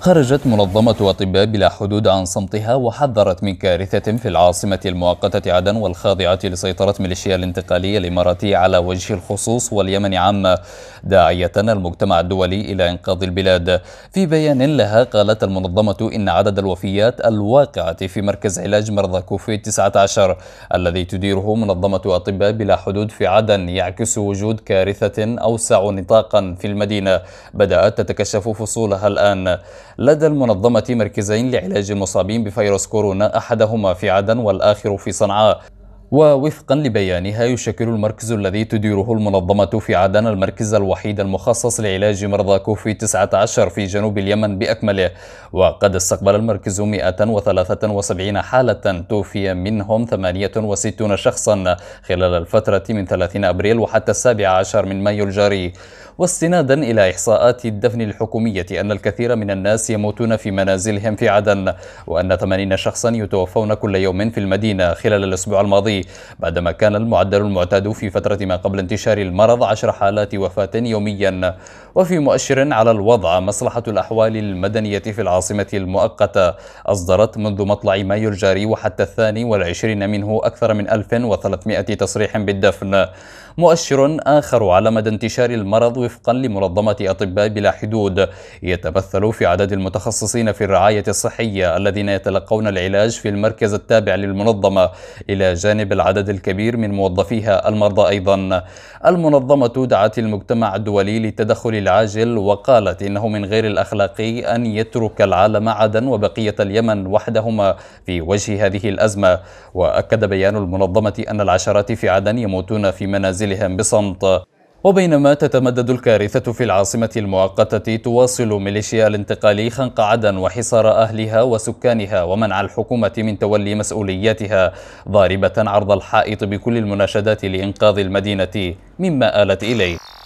خرجت منظمة أطباء بلا حدود عن صمتها وحذرت من كارثة في العاصمة المؤقتة عدن والخاضعة لسيطرة ميليشيا الانتقالية الإماراتية على وجه الخصوص واليمن عامة داعية المجتمع الدولي إلى إنقاذ البلاد في بيان لها قالت المنظمة إن عدد الوفيات الواقعة في مركز علاج مرضى كوفيد 19 الذي تديره منظمة أطباء بلا حدود في عدن يعكس وجود كارثة أوسع نطاقا في المدينة بدأت تتكشف فصولها الآن لدى المنظمة مركزين لعلاج المصابين بفيروس كورونا أحدهما في عدن والآخر في صنعاء ووفقا لبيانها يشكل المركز الذي تديره المنظمة في عدن المركز الوحيد المخصص لعلاج مرضى كوفي 19 في جنوب اليمن بأكمله وقد استقبل المركز 173 حالة توفي منهم 68 شخصا خلال الفترة من 30 أبريل وحتى 17 من مايو الجاري واستنادا إلى إحصاءات الدفن الحكومية أن الكثير من الناس يموتون في منازلهم في عدن وأن 80 شخصا يتوفون كل يوم في المدينة خلال الأسبوع الماضي بعدما كان المعدل المعتاد في فترة ما قبل انتشار المرض 10 حالات وفاة يوميا وفي مؤشر على الوضع مصلحة الأحوال المدنية في العاصمة المؤقتة أصدرت منذ مطلع مايو الجاري وحتى الثاني والعشرين منه أكثر من 1300 تصريح بالدفن مؤشر آخر على مدى انتشار المرض وفقا لمنظمة أطباء بلا حدود يتمثل في عدد المتخصصين في الرعاية الصحية الذين يتلقون العلاج في المركز التابع للمنظمة إلى جانب العدد الكبير من موظفيها المرضى أيضا المنظمة دعت المجتمع الدولي للتدخل العاجل وقالت إنه من غير الأخلاقي أن يترك العالم عدا وبقية اليمن وحدهما في وجه هذه الأزمة وأكد بيان المنظمة أن العشرات في عدن يموتون في منازلهم بصمت وبينما تتمدد الكارثة في العاصمة المؤقتة تواصل ميليشيا الانتقالي خنق عدن وحصار أهلها وسكانها ومنع الحكومة من تولي مسؤولياتها ضاربة عرض الحائط بكل المناشدات لإنقاذ المدينة مما آلت إليه